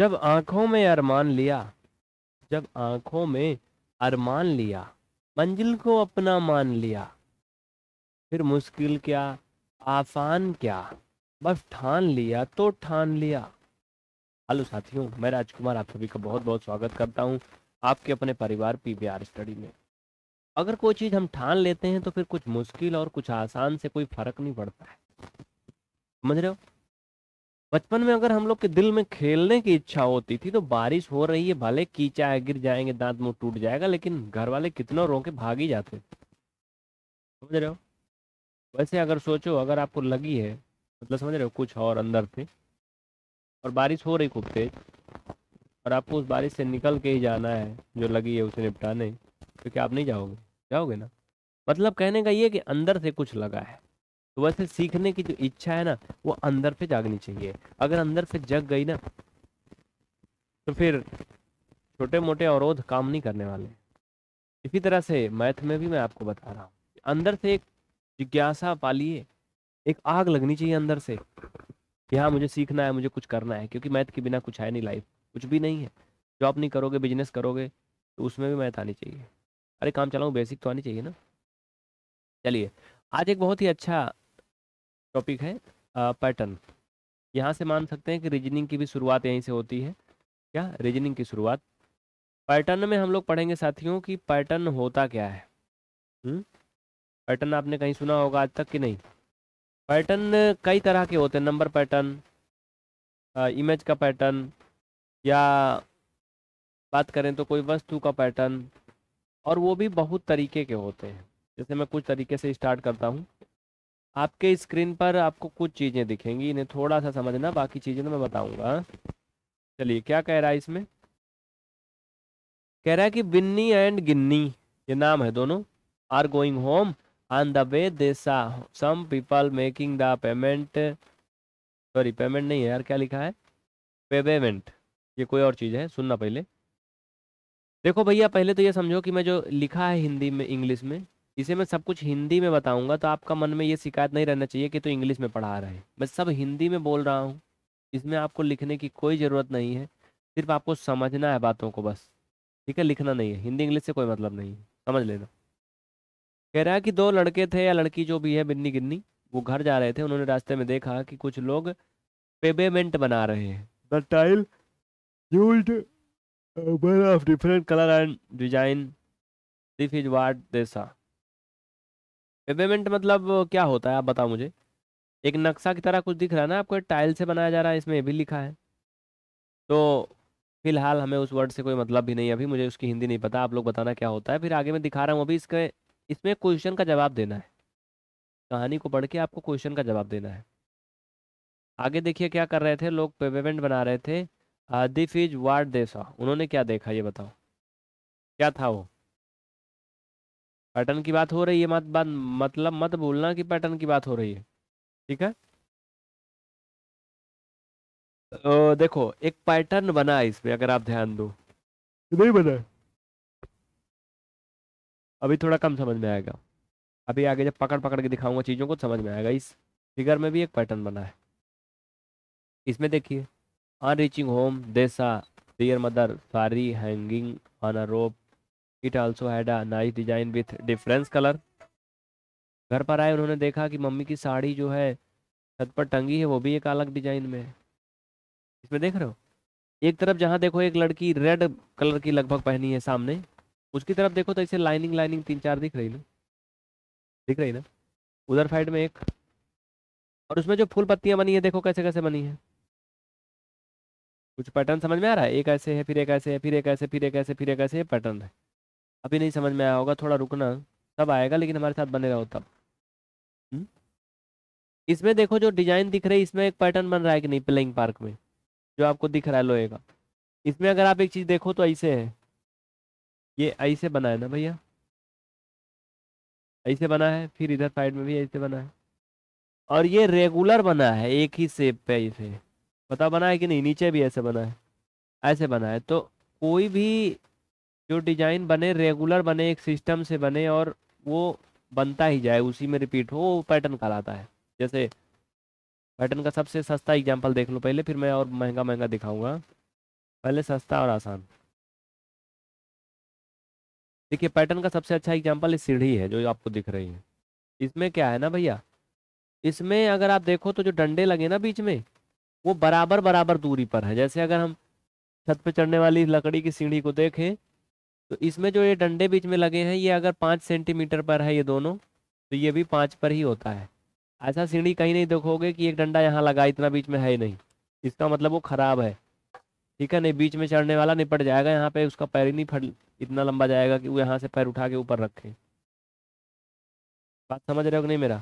जब आंखों में अरमान लिया जब आंखों में अरमान लिया मंजिल को अपना मान लिया फिर मुश्किल क्या आसान क्या बस ठान लिया तो ठान लिया हेलो साथियों मैं राजकुमार आप सभी का बहुत बहुत स्वागत करता हूं आपके अपने परिवार पीबीआर स्टडी में अगर कोई चीज़ हम ठान लेते हैं तो फिर कुछ मुश्किल और कुछ आसान से कोई फर्क नहीं पड़ता है समझ रहे हो बचपन में अगर हम लोग के दिल में खेलने की इच्छा होती थी तो बारिश हो रही है भले कीचा है गिर जाएंगे दांत मुंह टूट जाएगा लेकिन घर वाले कितना रो के भाग ही जाते समझ रहे हो वैसे अगर सोचो अगर आपको लगी है मतलब समझ रहे हो कुछ और अंदर थे और बारिश हो रही खूब तेज और आपको उस बारिश से निकल के ही जाना है जो लगी है उसे निपटाने तो क्योंकि आप नहीं जाओगे जाओगे ना मतलब कहने का ये कि अंदर से कुछ लगा है तो वैसे सीखने की जो इच्छा है ना वो अंदर पे जागनी चाहिए अगर अंदर से जग गई ना तो फिर छोटे मोटे अवरोध काम नहीं करने वाले इसी तरह से मैथ में भी मैं आपको बता रहा हूँ अंदर से एक जिज्ञासा पालिए एक आग लगनी चाहिए अंदर से कि हाँ मुझे सीखना है मुझे कुछ करना है क्योंकि मैथ के बिना कुछ है नहीं लाइफ कुछ भी नहीं है जॉब नहीं करोगे बिजनेस करोगे तो उसमें भी मैथ आनी चाहिए अरे काम चलाऊँ बेसिक तो आनी चाहिए ना चलिए आज एक बहुत ही अच्छा टॉपिक है पैटर्न यहाँ से मान सकते हैं कि रीजनिंग की भी शुरुआत यहीं से होती है क्या रीजनिंग की शुरुआत पैटर्न में हम लोग पढ़ेंगे साथियों कि पैटर्न होता क्या है पैटर्न आपने कहीं सुना होगा आज तक कि नहीं पैटर्न कई तरह के होते हैं नंबर पैटर्न इमेज का पैटर्न या बात करें तो कोई वस्तु का पैटर्न और वो भी बहुत तरीके के होते हैं जैसे मैं कुछ तरीके से स्टार्ट करता हूँ आपके स्क्रीन पर आपको कुछ चीज़ें दिखेंगी इन्हें थोड़ा सा समझना बाकी चीज़ें तो मैं बताऊंगा चलिए क्या कह रहा है इसमें कह रहा है कि बिन्नी एंड गिन्नी ये नाम है दोनों are going home on the way they some people making the payment sorry payment नहीं है यार क्या लिखा है पेमेंट ये कोई और चीज़ है सुनना पहले देखो भैया पहले तो ये समझो कि मैं जो लिखा है हिंदी में इंग्लिश में इसे मैं सब कुछ हिंदी में बताऊंगा तो आपका मन में ये शिकायत नहीं रहना चाहिए कि तो इंग्लिश में पढ़ा रहे मैं सब हिंदी में बोल रहा हूँ इसमें आपको लिखने की कोई ज़रूरत नहीं है सिर्फ आपको समझना है बातों को बस ठीक है लिखना नहीं है हिंदी इंग्लिश से कोई मतलब नहीं है समझ लेना कह रहा है कि दो लड़के थे या लड़की जो भी है बिन्नी गिन्नी वो घर जा रहे थे उन्होंने रास्ते में देखा कि कुछ लोग पेबेमेंट बना रहे हैं the tile used of different colour and design this is what Tessa pavement मतलब क्या होता है आप बताओ मुझे एक नक्शा की तरह कुछ दिख रहा है ना आपको टाइल से बनाया जा रहा है इसमें भी लिखा है तो फिलहाल हमें उस वर्ड से कोई मतलब भी नहीं है अभी मुझे उसकी हिंदी नहीं पता आप लोग बताना क्या होता है फिर आगे मैं दिखा रहा हूँ अभी इसके इसमें क्वेश्चन का जवाब देना है कहानी को पढ़ के आपको क्वेश्चन का जवाब देना है आगे देखिए क्या कर रहे थे लोग पेवेमेंट बना रहे थे दिफ इज वार्ड देसा उन्होंने क्या देखा ये बताओ क्या था वो पैटर्न की बात हो रही है मत बात मतलब मत बोलना कि पैटर्न की बात हो रही है ठीक है तो देखो एक पैटर्न बना है इसमें अगर आप ध्यान दो नहीं बना अभी थोड़ा कम समझ में आएगा अभी आगे जब पकड़ पकड़ के दिखाऊंगा चीज़ों को समझ में आएगा इस फिगर में भी एक पैटर्न बना है इसमें देखिए on reaching home Tessa dear mother sari hanging on a rope It also had a nice design with difference color. घर पर आए उन्होंने देखा कि मम्मी की साड़ी जो है छत पर टंगी है वो भी एक अलग डिजाइन में है इसमें देख रहे हो एक तरफ जहाँ देखो एक लड़की रेड कलर की लगभग पहनी है सामने उसकी तरफ देखो तो इसे लाइनिंग लाइनिंग तीन चार दिख रही ना दिख रही ना उधर साइड में एक और उसमें जो फूल पत्तियाँ बनी है देखो कैसे कैसे बनी है कुछ पैटर्न समझ में आ रहा है एक ऐसे है फिर एक ऐसे है फिर एक ऐसे फिर एक ऐसे फिर एक ऐसे पैटर्न है अभी नहीं समझ में आया होगा थोड़ा रुकना तब आएगा लेकिन हमारे साथ बने रहो तब हम्म? इसमें देखो जो डिजाइन दिख रही है इसमें एक पैटर्न बन रहा है कि नहीं प्लेइंग पार्क में जो आपको दिख रहा है लोहे का इसमें अगर आप एक चीज़ देखो तो ऐसे है ये ऐसे बना है ना भैया ऐसे बना है फिर इधर साइड में भी ऐसे बना है और ये रेगुलर बना है एक ही सेप पे ऐसे पता बना है कि नहीं नीचे भी ऐसे बना है ऐसे बना है तो कोई भी जो डिजाइन बने रेगुलर बने एक सिस्टम से बने और वो बनता ही जाए उसी में रिपीट हो पैटर्न पैटर्न कहलाता है जैसे पैटर्न का सबसे सस्ता एग्जाम्पल देख लो पहले फिर मैं और महंगा महंगा दिखाऊंगा पहले सस्ता और आसान देखिए पैटर्न का सबसे अच्छा एग्जाम्पल सीढ़ी है जो आपको दिख रही है इसमें क्या है ना भैया इसमें अगर आप देखो तो जो डंडे लगे ना बीच में वो बराबर बराबर दूरी पर है जैसे अगर हम छत पर चढ़ने वाली लकड़ी की सीढ़ी को देखें तो इसमें जो ये डंडे बीच में लगे हैं ये अगर पाँच सेंटीमीटर पर है ये दोनों तो ये भी पाँच पर ही होता है ऐसा सीढ़ी कहीं नहीं देखोगे कि एक डंडा यहाँ लगा इतना बीच में है ही नहीं इसका मतलब वो ख़राब है ठीक है नहीं बीच में चढ़ने वाला निपट जाएगा यहाँ पे उसका पैर ही नहीं फट इतना लंबा जाएगा कि वो यहाँ से पैर उठा के ऊपर रखे बात समझ रहे हो कि नहीं मेरा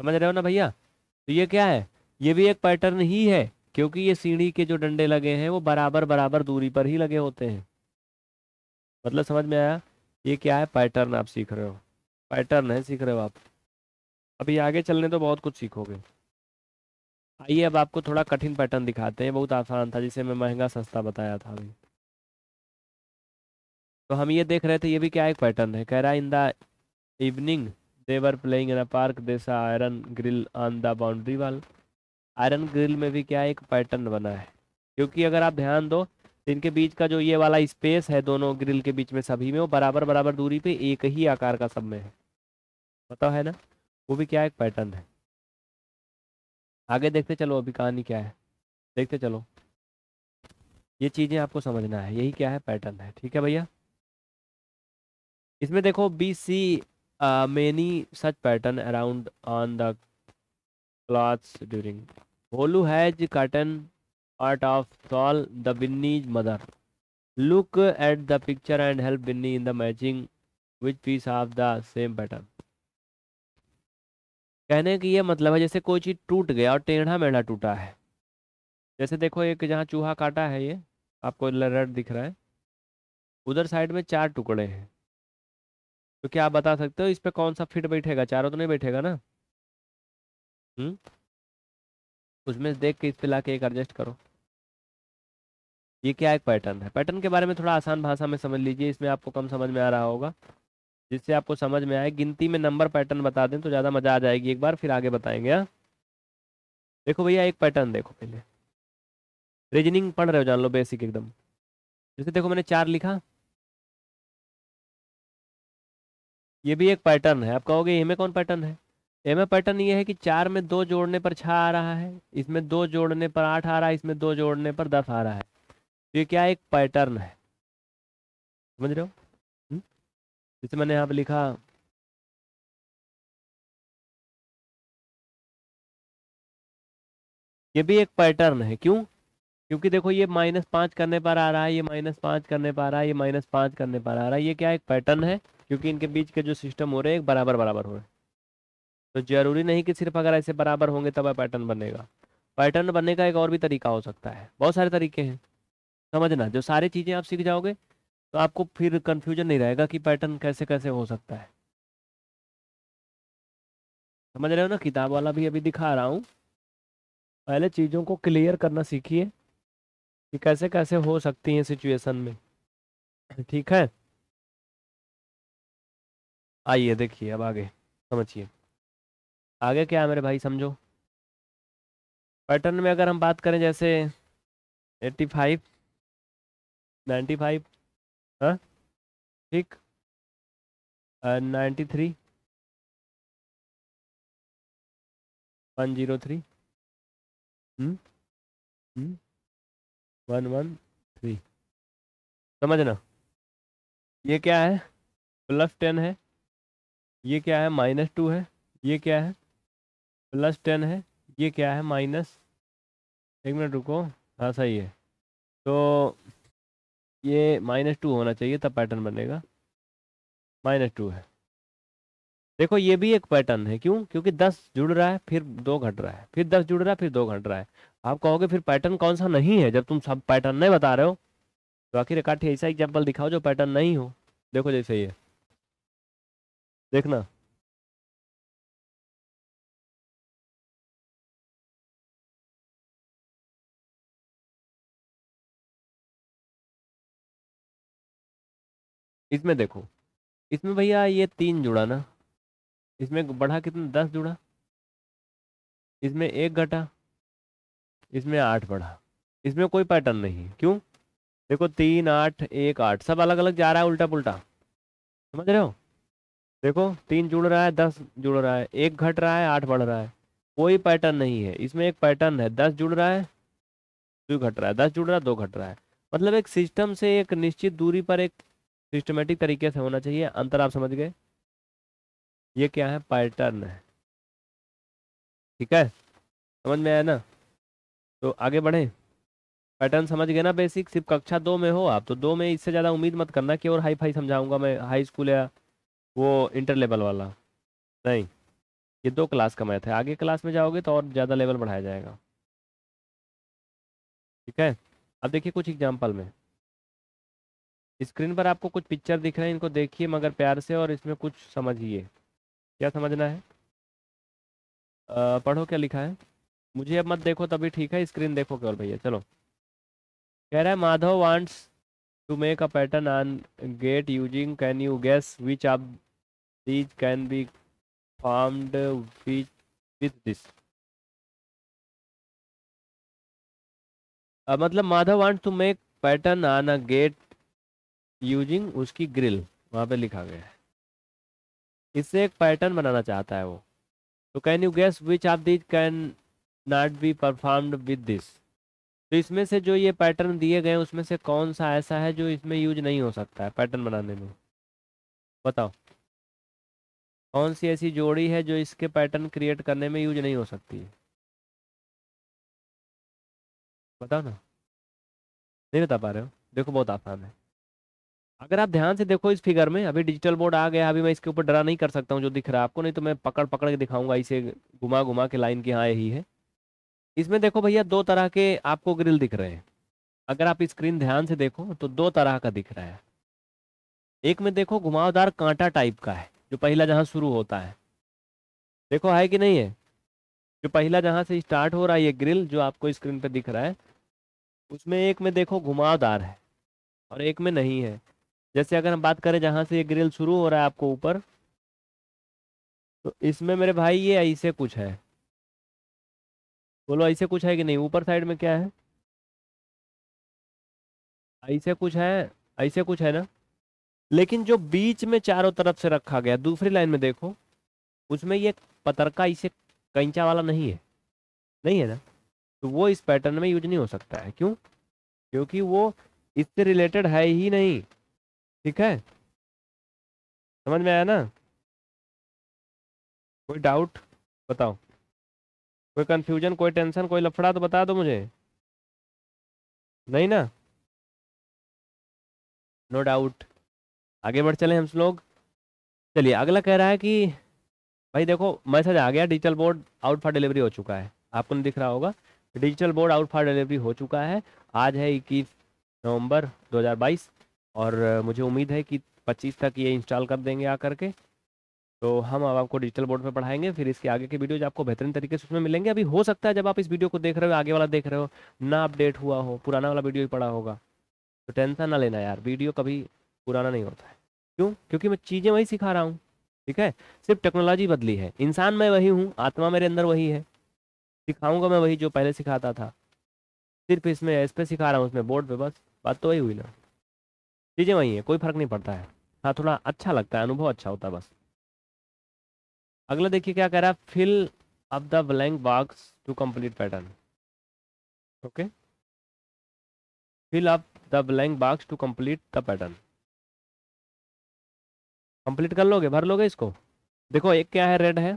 समझ रहे हो ना भैया तो ये क्या है ये भी एक पैटर्न ही है क्योंकि ये सीढ़ी के जो डंडे लगे हैं वो बराबर बराबर दूरी पर ही लगे होते हैं मतलब समझ में आया ये क्या है पैटर्न आप सीख रहे हो पैटर्न है सीख रहे हो आप अभी आगे चलने तो बहुत कुछ सीखोगे आइए अब आपको थोड़ा कठिन पैटर्न दिखाते हैं बहुत आसान था जिसे मैं महंगा सस्ता बताया था अभी तो हम ये देख रहे थे ये भी क्या एक पैटर्न है कह रहा in the evening they were playing in a park Tessa iron grill on the boundary wall iron grill में भी क्या एक पैटर्न बना है क्योंकि अगर आप ध्यान दो इनके बीच का जो ये वाला स्पेस है दोनों ग्रिल के बीच में सभी में वो बराबर बराबर दूरी पे एक ही आकार का सब में है पता है ना वो भी क्या एक पैटर्न है आगे देखते चलो अभी कहानी क्या है देखते चलो ये चीज़ें आपको समझना है यही क्या है पैटर्न है ठीक है भैया इसमें देखो we see many such pattern around on the clothes during Holi has curtain part of shawl the Binny mother look at the picture and help Binny in the matching which piece of the same pattern कहने की ये मतलब है जैसे कोई चीज़ टूट गया और टेढ़ा मेढ़ा टूटा है जैसे देखो एक जहाँ चूहा काटा है ये आपको रेड दिख रहा है उधर साइड में चार टुकड़े हैं तो क्या आप बता सकते हो इस पर कौन सा फिट बैठेगा चारों तो नहीं बैठेगा ना हम्म उसमें देख के इस पे ला के एक एडजस्ट करो ये क्या एक पैटर्न है पैटर्न के बारे में थोड़ा आसान भाषा में समझ लीजिए इसमें आपको कम समझ में आ रहा होगा जिससे आपको समझ में आए गिनती में नंबर पैटर्न बता दें तो ज़्यादा मज़ा आ जाएगी एक बार फिर आगे बताएंगे हाँ देखो भैया एक पैटर्न देखो पहले रीजनिंग पढ़ रहे हो जान लो बेसिक एकदम जैसे देखो मैंने चार लिखा ये भी एक पैटर्न है आप कहोगे में कौन पैटर्न है में पैटर्न ये है कि चार में दो जोड़ने पर छः आ रहा है इसमें दो जोड़ने पर आठ आ रहा है इसमें दो जोड़ने पर दस आ रहा है ये क्या एक पैटर्न है समझ रहे हो हम्म? जैसे मैंने यहाँ पे लिखा ये भी एक पैटर्न है क्यों क्योंकि देखो ये माइनस पाँच करने पर आ रहा है ये माइनस पाँच करने पर आ रहा है ये माइनस पाँच करने पर आ रहा है ये क्या एक पैटर्न है क्योंकि इनके बीच के जो सिस्टम हो रहे हैं एक बराबर बराबर हो रहे हैं तो जरूरी नहीं कि सिर्फ अगर ऐसे बराबर होंगे तब पैटर्न बनेगा पैटर्न बनने का एक और भी तरीका हो सकता है बहुत सारे तरीके हैं समझना जो सारी चीज़ें आप सीख जाओगे तो आपको फिर कन्फ्यूजन नहीं रहेगा कि पैटर्न कैसे कैसे हो सकता है समझ रहे हो ना किताब वाला भी अभी दिखा रहा हूँ पहले चीज़ों को क्लियर करना सीखिए कि कैसे कैसे हो सकती हैं सिचुएशन में ठीक है आइए देखिए अब आगे समझिए आगे क्या है मेरे भाई समझो पैटर्न में अगर हम बात करें जैसे एट्टी फाइव नाइन्टी फाइव हाँ ठीक ninety three one zero three one one three समझना ये क्या है प्लस टेन है ये क्या है माइनस टू है ये क्या है प्लस टेन है ये क्या है माइनस एक मिनट रुको हाँ सही है तो ये माइनस टू होना चाहिए तब पैटर्न बनेगा माइनस टू है देखो ये भी एक पैटर्न है क्यों क्योंकि दस जुड़ रहा है फिर दो घट रहा है फिर दस जुड़ रहा है फिर दो घट रहा है आप कहोगे फिर पैटर्न कौन सा नहीं है जब तुम सब पैटर्न नहीं बता रहे हो तो आखिर एकाठी ऐसा एग्जाम्पल दिखाओ जो पैटर्न नहीं हो देखो जैसे ये देखना इसमें देखो इसमें भैया ये तीन जुड़ा ना इसमें बढ़ा कितना दस जुड़ा इसमें एक घटा इसमें आठ बढ़ा इसमें कोई पैटर्न नहीं क्यों देखो तीन आठ एक आठ सब अलग अलग जा रहा है उल्टा पुल्टा समझ रहे हो देखो तीन जुड़ रहा है दस जुड़ रहा है एक घट रहा है आठ बढ़ रहा है कोई पैटर्न नहीं है इसमें एक पैटर्न है दस जुड़ रहा है दो घट रहा है दस जुड़ रहा है दो घट रहा है मतलब एक सिस्टम से एक निश्चित दूरी पर एक सिस्टमेटिक तरीके से होना चाहिए अंतर आप समझ गए ये क्या है पैटर्न है ठीक है समझ में आया ना तो आगे बढ़े पैटर्न समझ गए ना बेसिक सिर्फ कक्षा दो में हो आप तो दो में इससे ज़्यादा उम्मीद मत करना कि और हाई फाई समझाऊंगा मैं हाई स्कूल या वो इंटर लेवल वाला नहीं ये दो क्लास का मैथ है आगे क्लास में जाओगे तो और ज़्यादा लेवल बढ़ाया जाएगा ठीक है अब देखिए कुछ एग्जाम्पल में स्क्रीन पर आपको कुछ पिक्चर दिख रहे हैं इनको देखिए मगर प्यार से और इसमें कुछ समझिए क्या समझना है आ, पढ़ो क्या लिखा है मुझे अब मत देखो तभी ठीक है स्क्रीन देखो केवल भैया चलो कह रहा है Madhav wants to make a pattern on gate using can you guess which of these can be formed with this मतलब Madhav wants to make pattern on a gate using उसकी ग्रिल वहां पे लिखा गया है इससे एक पैटर्न बनाना चाहता है वो तो can you guess which of these can not be performed with this तो इसमें से जो ये पैटर्न दिए गए उसमें से कौन सा ऐसा है जो इसमें यूज नहीं हो सकता है पैटर्न बनाने में बताओ कौन सी ऐसी जोड़ी है जो इसके पैटर्न क्रिएट करने में यूज नहीं हो सकती है बताओ ना नहीं बता पा रहे हो देखो बहुत आसान है अगर आप ध्यान से देखो इस फिगर में अभी डिजिटल बोर्ड आ गया अभी मैं इसके ऊपर ड्रा नहीं कर सकता हूँ जो दिख रहा है आपको नहीं तो मैं पकड़ पकड़ के दिखाऊंगा इसे घुमा घुमा के लाइन की हाँ यही है इसमें देखो भैया दो तरह के आपको ग्रिल दिख रहे हैं अगर आप स्क्रीन ध्यान से देखो तो दो तरह का दिख रहा है एक में देखो घुमावदार कांटा टाइप का है जो पहला जहाँ शुरू होता है देखो है कि नहीं है जो पहला जहाँ से स्टार्ट हो रहा है ये ग्रिल जो आपको स्क्रीन पर दिख रहा है उसमें एक में देखो घुमावदार है और एक में नहीं है जैसे अगर हम बात करें जहाँ से ये ग्रिल शुरू हो रहा है आपको ऊपर तो इसमें मेरे भाई ये ऐसे कुछ है बोलो ऐसे कुछ है कि नहीं ऊपर साइड में क्या है ऐसे कुछ है ऐसे कुछ है ना लेकिन जो बीच में चारों तरफ से रखा गया दूसरी लाइन में देखो उसमें ये पतरका इसे कंचा वाला नहीं है नहीं है ना तो वो इस पैटर्न में यूज नहीं हो सकता है क्यों क्योंकि वो इससे रिलेटेड है ही नहीं ठीक है समझ में आया ना कोई डाउट बताओ कोई कंफ्यूजन कोई टेंशन कोई लफड़ा तो बता दो मुझे नहीं ना नो no डाउट आगे बढ़ चले हम लोग चलिए अगला कह रहा है कि भाई देखो मैसेज आ गया digital board out for delivery हो चुका है आपको नहीं दिख रहा होगा digital board out for delivery हो चुका है आज है इक्कीस नवंबर 2022 और मुझे उम्मीद है कि 25 तक ये इंस्टॉल कर देंगे आकर के तो हम अब आपको डिजिटल बोर्ड पर पढ़ाएंगे फिर इसके आगे के जो आपको बेहतरीन तरीके से उसमें मिलेंगे अभी हो सकता है जब आप इस वीडियो को देख रहे हो आगे वाला देख रहे हो ना अपडेट हुआ हो पुराना वाला वीडियो ही पड़ा होगा तो टेंशन ना लेना यार वीडियो कभी पुराना नहीं होता है क्यों क्योंकि मैं चीज़ें वही सिखा रहा हूँ ठीक है सिर्फ टेक्नोलॉजी बदली है इंसान मैं वही हूँ आत्मा मेरे अंदर वही है सिखाऊंगा मैं वही जो पहले सिखाता था सिर्फ इसमें इस पर सिखा रहा हूँ उसमें बोर्ड पे बस बात तो वही हुई ना चीज़ें वही है कोई फर्क नहीं पड़ता है हाँ थोड़ा अच्छा लगता है अनुभव अच्छा होता है बस अगला देखिए क्या कह रहा है fill up the blank box to complete pattern okay fill up the blank box to complete the pattern complete कर लोगे भर लोगे इसको देखो एक क्या है रेड है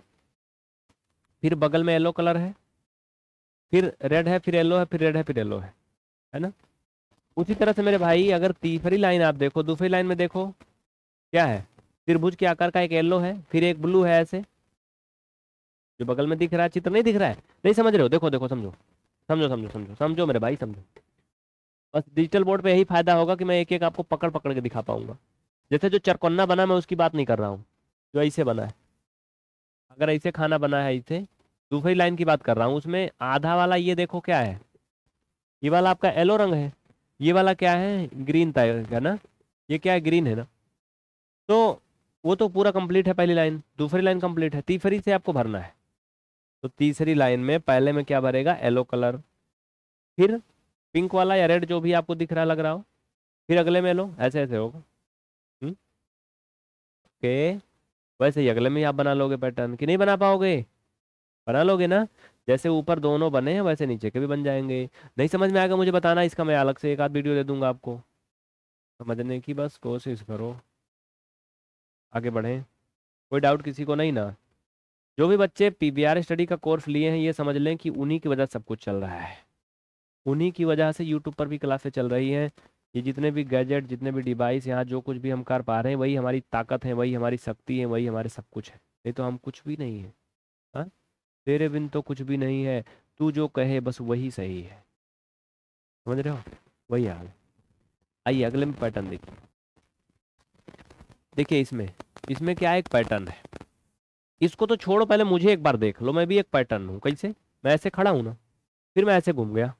फिर बगल में येलो कलर है फिर रेड है फिर येलो है फिर रेड है फिर येलो है है ना उसी तरह से मेरे भाई अगर तीसरी लाइन आप देखो दूसरी लाइन में देखो क्या है त्रिभुज के आकार का एक येलो है फिर एक ब्लू है ऐसे जो बगल में दिख रहा है चित्र नहीं दिख रहा है नहीं समझ रहे हो देखो देखो समझो समझो समझो समझो समझो मेरे भाई समझो बस डिजिटल बोर्ड पे यही फायदा होगा कि मैं एक एक आपको पकड़ पकड़ के दिखा पाऊंगा जैसे जो चरकोन्ना बना मैं उसकी बात नहीं कर रहा हूँ जो ऐसे बना है अगर ऐसे खाना बना है ऐसे दूसरी लाइन की बात कर रहा हूँ उसमें आधा वाला ये देखो क्या है ये वाला आपका येलो रंग है ये वाला क्या है ग्रीन था का ना ये क्या है ग्रीन है ना तो वो तो पूरा कंप्लीट है पहली लाइन दूसरी लाइन कंप्लीट है तीसरी से आपको भरना है तो तीसरी लाइन में पहले में क्या भरेगा येलो कलर फिर पिंक वाला या रेड जो भी आपको दिख रहा लग रहा हो फिर अगले में लो ऐसे ऐसे होगा ओके हम्म? वैसे ही अगले में ही आप बना लोगे पैटर्न कि नहीं बना पाओगे बना लोगे ना जैसे ऊपर दोनों बने हैं वैसे नीचे के भी बन जाएंगे नहीं समझ में आएगा मुझे बताना इसका मैं अलग से एक आध वीडियो दे दूंगा आपको समझने की बस कोशिश करो आगे बढ़ें कोई डाउट किसी को नहीं ना जो भी बच्चे पी स्टडी का कोर्स लिए हैं ये समझ लें कि उन्हीं की वजह सब कुछ चल रहा है उन्हीं की वजह से यूट्यूब पर भी क्लासे चल रही हैं ये जितने भी गैजेट जितने भी डिवाइस यहाँ जो कुछ भी हम कर पा रहे हैं वही हमारी ताकत है वही हमारी शक्ति है वही हमारे सब कुछ है नहीं तो हम कुछ भी नहीं है हाँ तेरे बिन तो कुछ भी नहीं है तू जो कहे बस वही सही है समझ रहे हो वही हाल आइए अगले में पैटर्न देखिए देखिए इसमें इसमें क्या एक पैटर्न है इसको तो छोड़ो पहले मुझे एक बार देख लो मैं भी एक पैटर्न हूँ कैसे मैं ऐसे खड़ा हूँ ना फिर मैं ऐसे घूम गया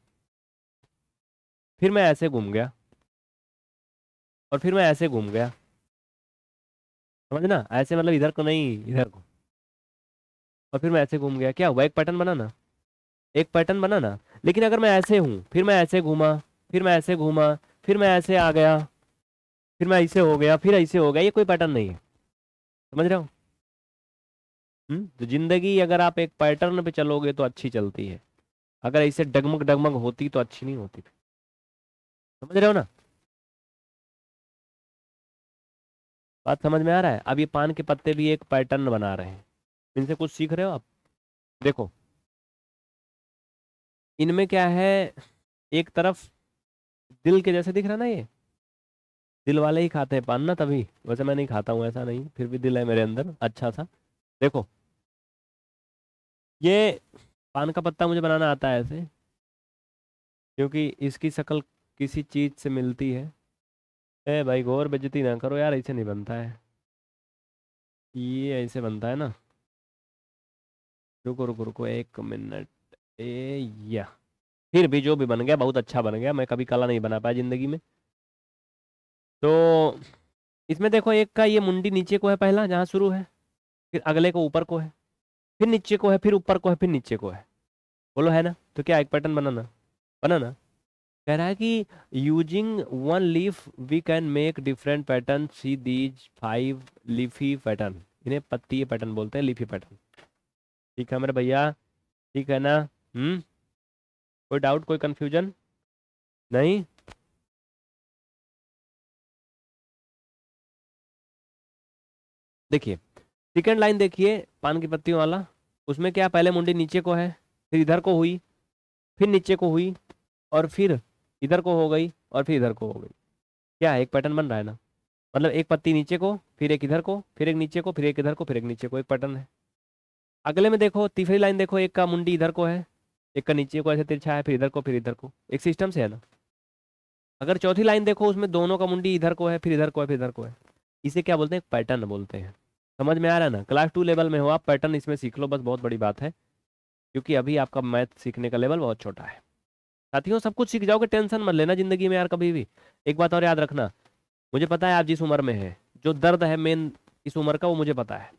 फिर मैं ऐसे घूम गया और फिर मैं ऐसे घूम गया समझ ना ऐसे मतलब इधर को तो नहीं इधर को और फिर मैं ऐसे घूम गया क्या हुआ एक पैटर्न बना ना एक पैटर्न बना ना लेकिन अगर मैं ऐसे हूँ फिर मैं ऐसे घूमा फिर मैं ऐसे घूमा फिर मैं ऐसे आ गया फिर मैं ऐसे हो गया फिर ऐसे हो गया ये कोई पैटर्न नहीं है समझ रहे हो हम्म, तो जिंदगी अगर आप एक पैटर्न पे चलोगे तो अच्छी चलती है अगर ऐसे डगमग डगमग होती तो अच्छी नहीं होती समझ रहे हो ना बात समझ में आ रहा है अब ये पान के पत्ते भी एक पैटर्न बना रहे हैं इनसे कुछ सीख रहे हो आप देखो इनमें क्या है एक तरफ दिल के जैसे दिख रहा ना ये दिल वाले ही खाते हैं पान ना तभी वैसे मैं नहीं खाता हूं ऐसा नहीं फिर भी दिल है मेरे अंदर अच्छा सा देखो ये पान का पत्ता मुझे बनाना आता है ऐसे क्योंकि इसकी शक्ल किसी चीज़ से मिलती है ए भाई गौर बेजती ना करो यार ऐसे नहीं बनता है ये ऐसे बनता है ना रुको रुको रुको एक मिनट ए या फिर भी जो भी बन गया बहुत अच्छा बन गया मैं कभी काला नहीं बना पाया ज़िंदगी में तो इसमें देखो एक का ये मुंडी नीचे को है पहला जहाँ शुरू है फिर अगले को ऊपर को है फिर नीचे को है फिर ऊपर को है फिर नीचे को है बोलो है ना तो क्या एक पैटर्न बनाना बनाना कह रहा है कि using one leaf we can make different pattern see these five leafy pattern इन्हें पत्ती पैटर्न बोलते हैं लिफी पैटर्न ठीक है मेरे भैया ठीक है ना हम्म कोई डाउट कोई कंफ्यूजन नहीं देखिए सेकेंड लाइन देखिए पान की पत्तियों वाला उसमें क्या पहले मुंडी नीचे को है फिर इधर को हुई फिर नीचे को हुई और फिर इधर को हो गई और फिर इधर को हो गई क्या है एक पैटर्न बन रहा है ना मतलब एक पत्ती नीचे को फिर एक इधर को फिर एक नीचे को फिर एक इधर को फिर एक नीचे को एक पैटर्न है अगले में देखो तीसरी लाइन देखो एक का मुंडी इधर को है एक का नीचे को ऐसे तिरछा है फिर इधर को फिर इधर को एक सिस्टम से है ना अगर चौथी लाइन देखो उसमें दोनों का मुंडी इधर को है फिर इधर को है फिर इधर को है इसे क्या बोलते हैं पैटर्न बोलते हैं समझ में आ रहा है ना क्लास टू लेवल में हो आप पैटर्न इसमें सीख लो बस बहुत बड़ी बात है क्योंकि अभी आपका मैथ सीखने का लेवल बहुत छोटा है साथियों सब कुछ सीख जाओगे टेंशन मत लेना जिंदगी में यार कभी भी एक बात और याद रखना मुझे पता है आप जिस उम्र में है जो दर्द है मेन इस उम्र का वो मुझे पता है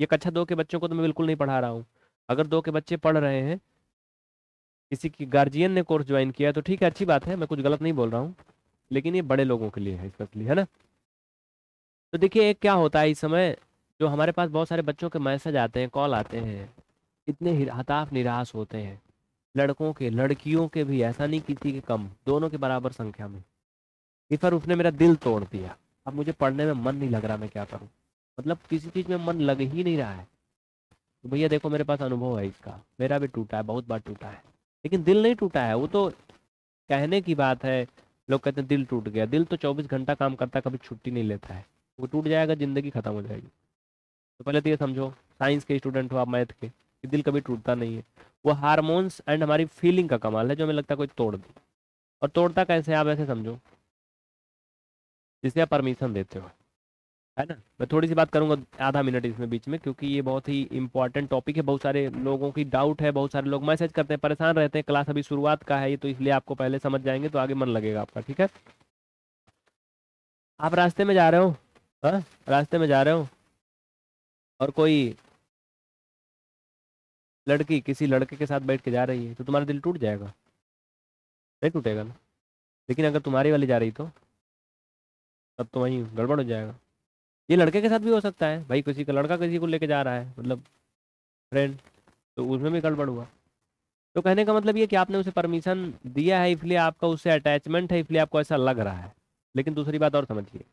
ये कक्षा दो के बच्चों को तो मैं बिल्कुल नहीं पढ़ा रहा हूँ अगर दो के बच्चे पढ़ रहे हैं किसी की गार्जियन ने कोर्स ज्वाइन किया तो ठीक है अच्छी बात है मैं कुछ गलत नहीं बोल रहा हूँ लेकिन ये बड़े लोगों के लिए है स्पेशली है ना तो देखिए क्या होता है इस समय जो हमारे पास बहुत सारे बच्चों के मैसेज आते हैं कॉल आते हैं इतने हताफ निराश होते हैं लड़कों के लड़कियों के भी ऐसा नहीं किसी के कम दोनों के बराबर संख्या में इस पर उसने मेरा दिल तोड़ दिया अब मुझे पढ़ने में मन नहीं लग रहा मैं क्या करूँ मतलब किसी चीज़ में मन लग ही नहीं रहा है तो भैया देखो मेरे पास अनुभव है इसका मेरा भी टूटा है बहुत बार टूटा है लेकिन दिल नहीं टूटा है वो तो कहने की बात है लोग कहते हैं दिल टूट गया दिल तो 24 घंटा काम करता है कभी छुट्टी नहीं लेता है वो टूट जाएगा ज़िंदगी ख़त्म हो जाएगी तो पहले तो ये समझो साइंस के स्टूडेंट हो आप मैथ के कि दिल कभी टूटता नहीं है वो हारमोन्स एंड हमारी फीलिंग का कमाल है जो हमें लगता है कोई तोड़ दी और तोड़ता कैसे आप ऐसे समझो जिसे आप परमिशन देते हो है ना मैं थोड़ी सी बात करूंगा आधा मिनट इसमें बीच में क्योंकि ये बहुत ही इंपॉर्टेंट टॉपिक है बहुत सारे लोगों की डाउट है बहुत सारे लोग मैसेज करते हैं परेशान रहते हैं क्लास अभी शुरुआत का है ये तो इसलिए आपको पहले समझ जाएंगे तो आगे मन लगेगा आपका ठीक है आप रास्ते में जा रहे हो हाँ रास्ते में जा रहे हो और कोई लड़की किसी लड़के के साथ बैठ के जा रही है तो तुम्हारा दिल टूट जाएगा नहीं टूटेगा ना लेकिन अगर तुम्हारी वाली जा रही तो तब तो वहीं गड़बड़ हो जाएगा ये लड़के के साथ भी हो सकता है भाई किसी का लड़का किसी को लेके जा रहा है मतलब फ्रेंड तो उसमें भी गड़बड़ हुआ तो कहने का मतलब ये कि आपने उसे परमिशन दिया है इसलिए आपका उससे अटैचमेंट है इसलिए आपको ऐसा लग रहा है लेकिन दूसरी बात और समझिए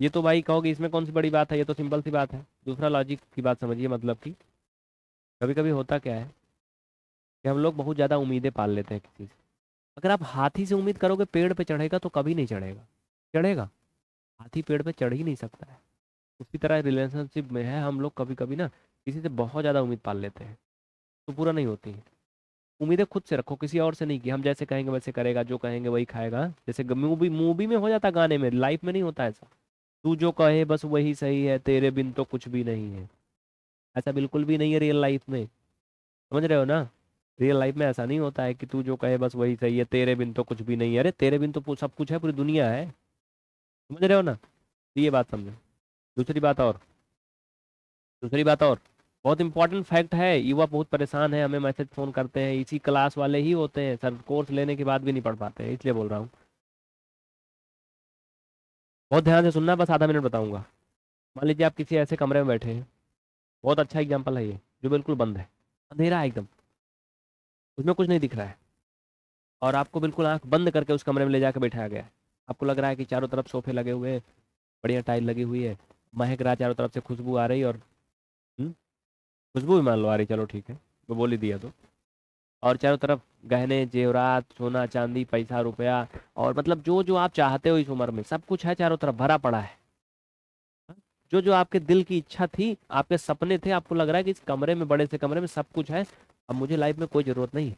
ये तो भाई कहोगे इसमें कौन सी बड़ी बात है ये तो सिंपल सी बात है दूसरा लॉजिक की बात समझिए मतलब कि कभी कभी होता क्या है कि हम लोग बहुत ज़्यादा उम्मीदें पाल लेते हैं किसी से अगर आप हाथी से उम्मीद करोगे पेड़ पे चढ़ेगा तो कभी नहीं चढ़ेगा चढ़ेगा हाथी पेड़ पे चढ़ ही नहीं सकता है उसी तरह रिलेशनशिप में है हम लोग कभी कभी ना किसी से बहुत ज़्यादा उम्मीद पाल लेते हैं तो पूरा नहीं होती उम्मीदें खुद से रखो किसी और से नहीं कि हम जैसे कहेंगे वैसे करेगा जो कहेंगे वही खाएगा जैसे मूवी मूवी में हो जाता गाने में लाइफ में नहीं होता ऐसा तू जो कहे बस वही सही है तेरे बिन तो कुछ भी नहीं है ऐसा बिल्कुल भी नहीं है रियल लाइफ में समझ रहे हो ना रियल लाइफ में ऐसा नहीं होता है कि तू जो कहे बस वही सही है तेरे बिन तो कुछ भी नहीं है अरे तेरे बिन तो सब कुछ है पूरी दुनिया है समझ रहे हो ना तो ये बात समझो दूसरी बात और दूसरी बात और बहुत इंपॉर्टेंट फैक्ट है युवा बहुत परेशान है हमें मैसेज फ़ोन करते हैं इसी क्लास वाले ही होते हैं सर कोर्स लेने के बाद भी नहीं पढ़ पाते हैं इसलिए बोल रहा हूँ बहुत ध्यान से सुनना बस आधा मिनट बताऊँगा मान लीजिए आप किसी ऐसे कमरे में बैठे हैं बहुत अच्छा एग्जाम्पल है ये जो बिल्कुल बंद है अंधेरा है एकदम उसमें कुछ नहीं दिख रहा है और आपको बिल्कुल आँख बंद करके उस कमरे में ले जाकर बैठाया गया है आपको लग रहा है कि चारों तरफ सोफे लगे हुए हैं बढ़िया टाइल लगी हुई है महक रहा चारों तरफ से खुशबू आ रही और हम्म, खुशबू भी मान लो आ रही चलो ठीक है वो बोल ही दिया तो और चारों तरफ गहने जेवरात सोना चांदी पैसा रुपया और मतलब जो जो आप चाहते हो इस उम्र में सब कुछ है चारों तरफ भरा पड़ा है जो जो आपके दिल की इच्छा थी आपके सपने थे आपको लग रहा है कि इस कमरे में बड़े से कमरे में सब कुछ है अब मुझे लाइफ में कोई ज़रूरत नहीं है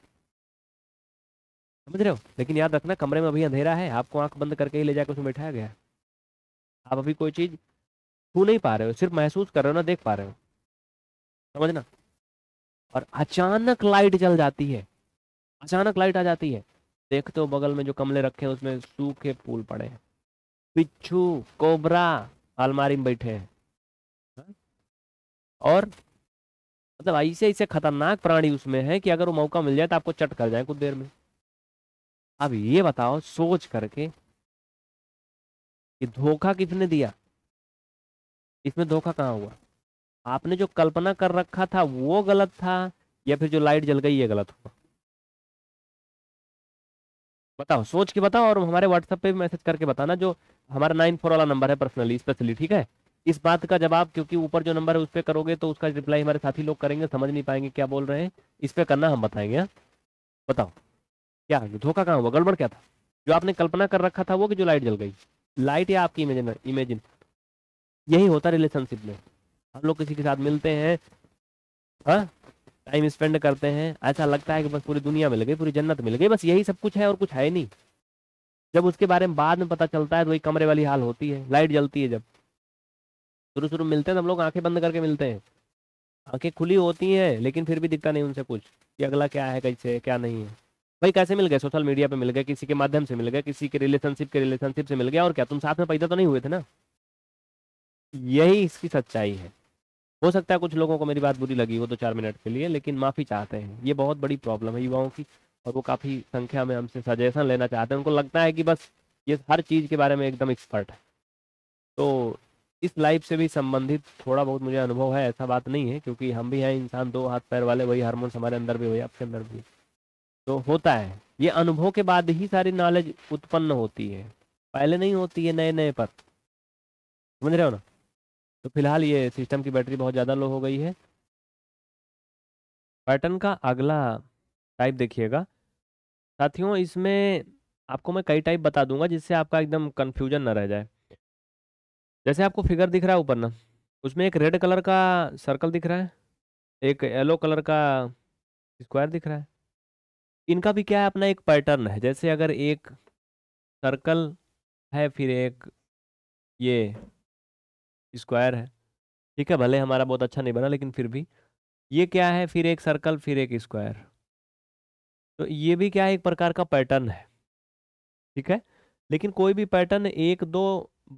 समझ रहे हो लेकिन याद रखना कमरे में अभी अंधेरा है आपको आंख बंद करके ही ले जाकर उसमें बैठाया गया आप अभी कोई चीज़ छू नहीं पा रहे हो सिर्फ महसूस कर रहे हो ना देख पा रहे हो समझना और अचानक लाइट जल जाती है अचानक लाइट आ जाती है देखते हो बगल में जो कमले रखे हैं उसमें सूखे फूल पड़े हैं बिच्छू कोबरा अलमारी में बैठे हैं हाँ? और मतलब ऐसे ऐसे खतरनाक प्राणी उसमें है कि अगर वो मौका मिल जाए तो आपको चट कर जाए कुछ देर में अब ये बताओ सोच करके कि धोखा किसने दिया इसमें धोखा कहाँ हुआ आपने जो कल्पना कर रखा था वो गलत था या फिर जो लाइट जल गई ये गलत हुआ बताओ सोच के बताओ और हमारे व्हाट्सएप पे मैसेज करके बताना जो हमारा नाइन फोर वाला नंबर है पर्सनली स्पेशली ठीक है इस बात का जवाब क्योंकि ऊपर जो नंबर है उस पर करोगे तो उसका रिप्लाई हमारे साथी लोग करेंगे समझ नहीं पाएंगे क्या बोल रहे हैं इस पर करना हम बताएंगे हाँ? बताओ क्या धोखा कहाँ हुआ गड़बड़ क्या था जो आपने कल्पना कर रखा था वो कि जो लाइट जल गई लाइट या आपकी इमेजिन इमेजिन यही होता रिलेशनशिप में हम लोग किसी के साथ मिलते हैं हाँ टाइम स्पेंड करते हैं ऐसा लगता है कि बस पूरी दुनिया मिल गई पूरी जन्नत मिल गई बस यही सब कुछ है और कुछ है नहीं जब उसके बारे में बाद में पता चलता है तो वही कमरे वाली हाल होती है लाइट जलती है जब शुरू शुरू मिलते हैं तो हम लोग आंखें बंद करके मिलते हैं आंखें खुली होती हैं लेकिन फिर भी दिखता नहीं उनसे कुछ कि अगला क्या है कैसे क्या नहीं है भाई कैसे मिल गए सोशल मीडिया पे मिल गए किसी के माध्यम से मिल गए किसी के रिलेशनशिप के रिलेशनशिप से मिल गया और क्या तुम साथ में पैदा तो नहीं हुए थे ना यही इसकी सच्चाई है हो सकता है कुछ लोगों को मेरी बात बुरी लगी हो तो चार मिनट के लिए लेकिन माफ़ी चाहते हैं ये बहुत बड़ी प्रॉब्लम है युवाओं की और वो काफ़ी संख्या में हमसे सजेशन लेना चाहते हैं उनको लगता है कि बस ये हर चीज़ के बारे में एकदम एक्सपर्ट है तो इस लाइफ से भी संबंधित थोड़ा बहुत मुझे अनुभव है ऐसा बात नहीं है क्योंकि हम भी हैं इंसान दो हाथ पैर वाले वही हारमोन्स हमारे अंदर भी हुए आपके अंदर भी तो होता है ये अनुभव के बाद ही सारी नॉलेज उत्पन्न होती है पहले नहीं होती है नए नए पर समझ रहे हो ना तो फिलहाल ये सिस्टम की बैटरी बहुत ज़्यादा लो हो गई है पैटर्न का अगला टाइप देखिएगा साथियों इसमें आपको मैं कई टाइप बता दूंगा जिससे आपका एकदम कन्फ्यूजन ना रह जाए जैसे आपको फिगर दिख रहा है ऊपर ना उसमें एक रेड कलर का सर्कल दिख रहा है एक येलो कलर का स्क्वायर दिख रहा है इनका भी क्या है अपना एक पैटर्न है जैसे अगर एक सर्कल है फिर एक ये स्क्वायर है ठीक है भले हमारा बहुत अच्छा नहीं बना लेकिन फिर भी ये क्या है फिर एक सर्कल फिर एक स्क्वायर तो ये भी क्या है एक प्रकार का पैटर्न है ठीक है लेकिन कोई भी पैटर्न एक दो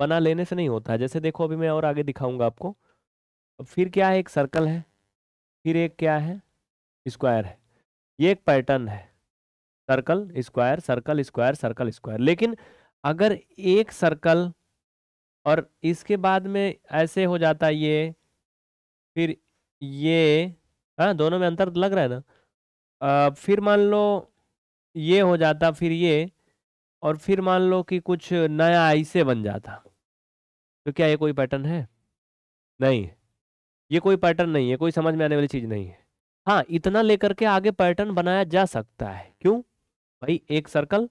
बना लेने से नहीं होता है जैसे देखो अभी मैं और आगे दिखाऊंगा आपको फिर क्या है एक सर्कल है फिर एक क्या है स्क्वायर है ये एक पैटर्न है circle square circle square circle square लेकिन अगर एक सर्कल और इसके बाद में ऐसे हो जाता है ये फिर ये हाँ दोनों में अंतर तो लग रहा है ना आ, फिर मान लो ये हो जाता फिर ये और फिर मान लो कि कुछ नया ऐसे बन जाता तो क्या ये कोई पैटर्न है नहीं ये कोई पैटर्न नहीं है कोई समझ में आने वाली चीज़ नहीं है हाँ इतना लेकर के आगे पैटर्न बनाया जा सकता है क्यों भाई एक सर्कल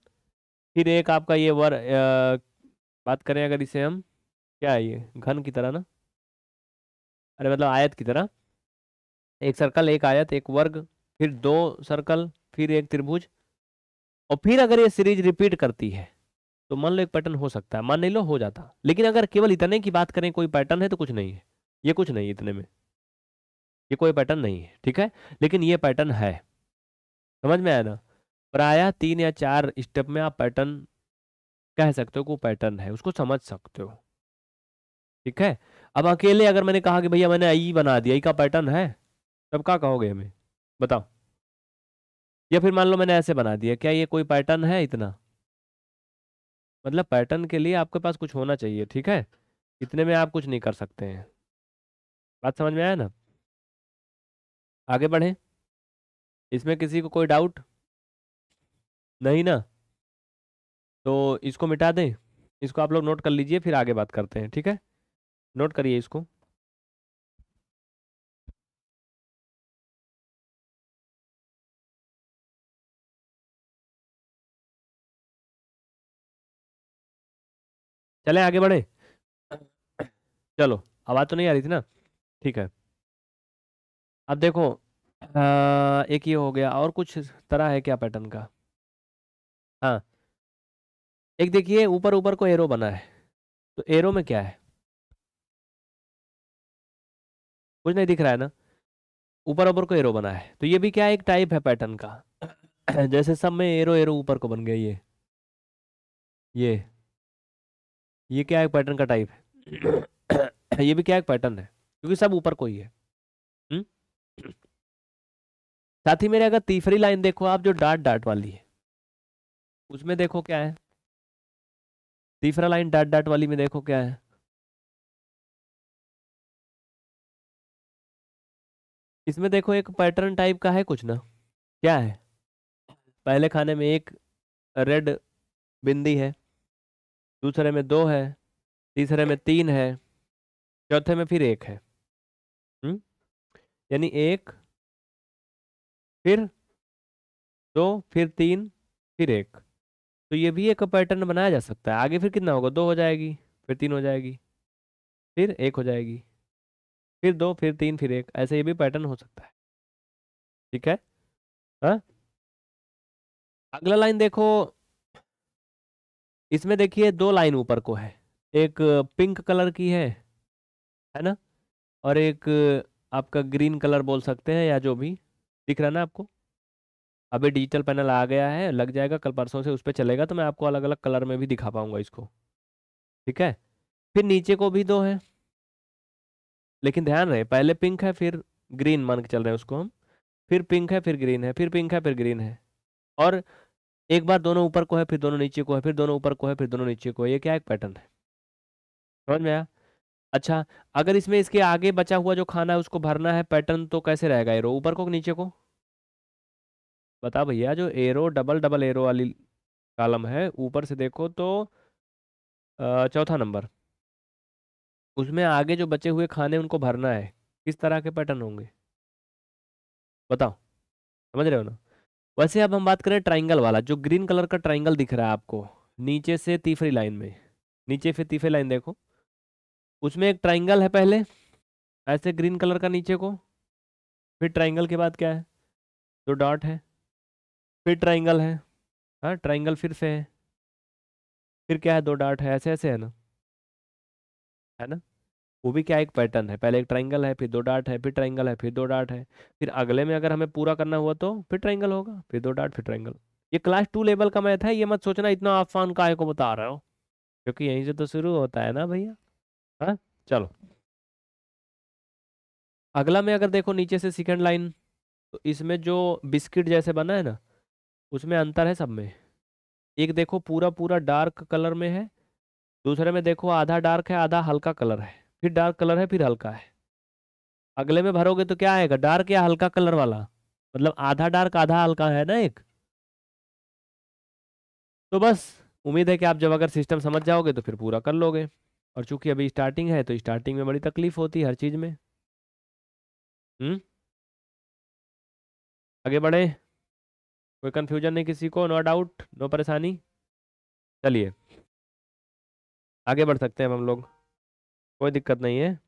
फिर एक आपका ये वर आ, बात करें अगर इसे हम क्या है ये घन की तरह ना अरे मतलब आयत की तरह एक सर्कल एक आयत एक वर्ग फिर दो सर्कल फिर एक त्रिभुज और फिर अगर ये सीरीज रिपीट करती है तो मान लो एक पैटर्न हो सकता है मान नहीं लो हो जाता लेकिन अगर केवल इतने की बात करें कोई पैटर्न है तो कुछ नहीं है ये कुछ नहीं इतने में ये कोई पैटर्न नहीं है ठीक है लेकिन ये पैटर्न है समझ में आया ना प्राय तीन या चार स्टेप में आप पैटर्न कह सकते हो कि पैटर्न है उसको समझ सकते हो ठीक है अब अकेले अगर मैंने कहा कि भैया मैंने आई बना दिया का पैटर्न है तब क्या कहोगे हमें बताओ या फिर मान लो मैंने ऐसे बना दिया क्या ये कोई पैटर्न है इतना मतलब पैटर्न के लिए आपके पास कुछ होना चाहिए ठीक है इतने में आप कुछ नहीं कर सकते हैं बात समझ में आया ना आगे बढ़े इसमें किसी को कोई डाउट नहीं ना तो इसको मिटा दें इसको आप लोग नोट कर लीजिए फिर आगे बात करते हैं ठीक है नोट करिए इसको चले आगे बढ़े चलो आवाज़ तो नहीं आ रही थी ना ठीक है अब देखो आ, एक ये हो गया और कुछ तरह है क्या पैटर्न का हाँ एक देखिए ऊपर ऊपर को एरो बना है तो एरो में क्या है कुछ नहीं दिख रहा है ना ऊपर ऊपर को एरो बना है तो ये भी क्या एक टाइप है पैटर्न का जैसे सब में एरो एरो ऊपर को बन गया ये ये ये क्या एक पैटर्न का टाइप है ये भी क्या एक पैटर्न है क्योंकि सब ऊपर को ही है हम्म? साथ ही मेरे अगर तीसरी लाइन देखो आप जो डाट डाट वाली है उसमें देखो क्या है तीसरा लाइन डाट डाट वाली में देखो क्या है इसमें देखो एक पैटर्न टाइप का है कुछ ना क्या है पहले खाने में एक रेड बिंदी है दूसरे में दो है तीसरे में तीन है चौथे में फिर एक है हम्म? यानी एक फिर दो फिर तीन फिर एक तो ये भी एक पैटर्न बनाया जा सकता है आगे फिर कितना होगा दो हो जाएगी फिर तीन हो जाएगी फिर एक हो जाएगी फिर दो फिर तीन फिर एक ऐसे ये भी पैटर्न हो सकता है ठीक है हाँ अगला लाइन देखो इसमें देखिए दो लाइन ऊपर को है एक पिंक कलर की है है ना और एक आपका ग्रीन कलर बोल सकते हैं या जो भी दिख रहा ना आपको अभी डिजिटल पैनल आ गया है लग जाएगा कल परसों से उस पर चलेगा तो मैं आपको अलग अलग कलर में भी दिखा पाऊंगा इसको ठीक है फिर नीचे को भी दो है लेकिन ध्यान रहे पहले पिंक है फिर ग्रीन मान के चल रहे हैं उसको हम फिर पिंक है फिर ग्रीन है फिर पिंक है फिर ग्रीन है और एक बार दोनों ऊपर को है फिर दोनों नीचे को है फिर दोनों ऊपर को है फिर दोनों नीचे को है ये क्या एक पैटर्न है समझ में आया अच्छा अगर इसमें इसके आगे बचा हुआ जो खाना है उसको भरना है पैटर्न तो कैसे रहेगा ये रो ऊपर को नीचे को बता भैया जो एरो डबल डबल एरो वाली कालम है ऊपर से देखो तो चौथा नंबर उसमें आगे जो बचे हुए खाने उनको भरना है किस तरह के पैटर्न होंगे बताओ समझ रहे हो ना वैसे अब हम बात करें ट्राइंगल वाला जो ग्रीन कलर का ट्राइंगल दिख रहा है आपको नीचे से तीसरी लाइन में नीचे फिर तीसरी लाइन देखो उसमें एक ट्राइंगल है पहले ऐसे ग्रीन कलर का नीचे को फिर ट्राइंगल के बाद क्या है दो डॉट है फिर ट्राइंगल है हाँ ट्राइंगल फिर से है फिर क्या है दो डार्ट है ऐसे ऐसे है ना है ना वो भी क्या एक पैटर्न है पहले एक ट्राइंगल है फिर दो डार्ट है फिर ट्राइंगल है फिर दो डार्ट है फिर अगले में अगर हमें पूरा करना हुआ तो फिर ट्राइंगल होगा फिर दो डार्ट फिर ट्राइंगल ये क्लास टू लेवल का मैथ है ये मत सोचना इतना आफान काय को बता रहे हो क्योंकि यहीं से तो शुरू होता है ना भैया हाँ चलो अगला में अगर देखो नीचे से सेकेंड लाइन तो इसमें जो बिस्किट जैसे बना है ना उसमें अंतर है सब में एक देखो पूरा पूरा डार्क कलर में है दूसरे में देखो आधा डार्क है आधा हल्का कलर है फिर डार्क कलर है फिर हल्का है अगले में भरोगे तो क्या आएगा डार्क या हल्का कलर वाला मतलब आधा डार्क आधा हल्का है ना एक तो बस उम्मीद है कि आप जब अगर सिस्टम समझ जाओगे तो फिर पूरा कर लोगे और चूंकि अभी स्टार्टिंग है तो स्टार्टिंग में बड़ी तकलीफ होती है हर चीज़ में हम्म आगे बढ़े कोई कन्फ्यूजन नहीं किसी को नो डाउट नो परेशानी चलिए आगे बढ़ सकते हैं हम लोग कोई दिक्कत नहीं है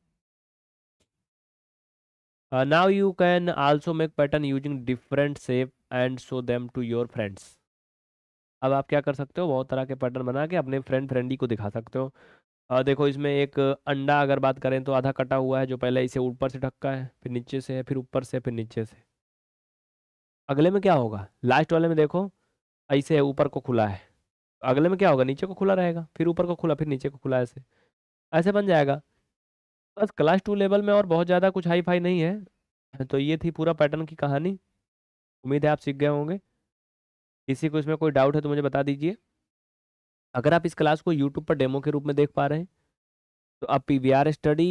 now you can also make pattern using different shape and show them to your friends अब आप क्या कर सकते हो बहुत तरह के पैटर्न बना के अपने फ्रेंड फ्रेंडी को दिखा सकते हो uh, देखो इसमें एक अंडा अगर बात करें तो आधा कटा हुआ है जो पहले इसे ऊपर से ढक्का है फिर नीचे से है फिर ऊपर से फिर नीचे से अगले में क्या होगा लास्ट वाले में देखो ऐसे है ऊपर को खुला है अगले में क्या होगा नीचे को खुला रहेगा फिर ऊपर को खुला फिर नीचे को खुला ऐसे ऐसे बन जाएगा बस क्लास टू लेवल में और बहुत ज़्यादा कुछ हाई फाई नहीं है तो ये थी पूरा पैटर्न की कहानी उम्मीद है आप सीख गए होंगे किसी को इसमें कोई डाउट है तो मुझे बता दीजिए अगर आप इस क्लास को यूट्यूब पर डेमो के रूप में देख पा रहे हैं तो आप P V R study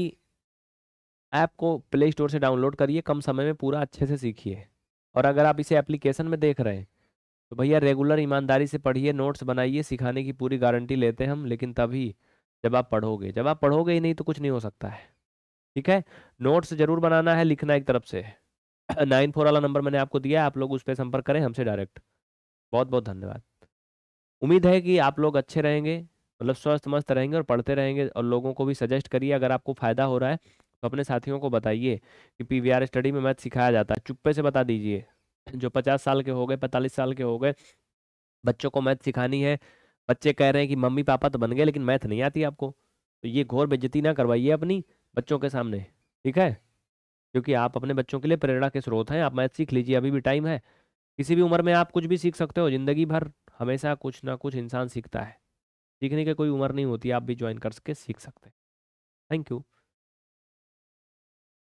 app को प्ले स्टोर से डाउनलोड करिए कम समय में पूरा अच्छे से सीखिए और अगर आप इसे एप्लीकेशन में देख रहे हैं तो भैया रेगुलर ईमानदारी से पढ़िए नोट्स बनाइए सिखाने की पूरी गारंटी लेते हैं हम लेकिन तभी जब आप पढ़ोगे जब आप पढ़ोगे ही नहीं तो कुछ नहीं हो सकता है ठीक है नोट्स जरूर बनाना है लिखना एक तरफ से नाइन फोर वाला नंबर मैंने आपको दिया आप लोग उस पर संपर्क करें हमसे डायरेक्ट बहुत बहुत धन्यवाद उम्मीद है कि आप लोग अच्छे रहेंगे मतलब स्वस्थ मस्त रहेंगे और पढ़ते रहेंगे और लोगों को भी सजेस्ट करिए अगर आपको फ़ायदा हो रहा है तो अपने साथियों को बताइए कि पीवीआर स्टडी में मैथ सिखाया जाता है चुप्पे से बता दीजिए जो पचास साल के हो गए पैंतालीस साल के हो गए बच्चों को मैथ सिखानी है बच्चे कह रहे हैं कि मम्मी पापा तो बन गए लेकिन मैथ नहीं आती आपको तो ये घोर बेज्जती ना करवाइए अपनी बच्चों के सामने ठीक है क्योंकि आप अपने बच्चों के लिए प्रेरणा के स्रोत हैं आप मैथ सीख लीजिए अभी भी टाइम है किसी भी उम्र में आप कुछ भी सीख सकते हो ज़िंदगी भर हमेशा कुछ ना कुछ इंसान सीखता है सीखने की कोई उम्र नहीं होती आप भी ज्वाइन कर सके सीख सकते हैं थैंक यू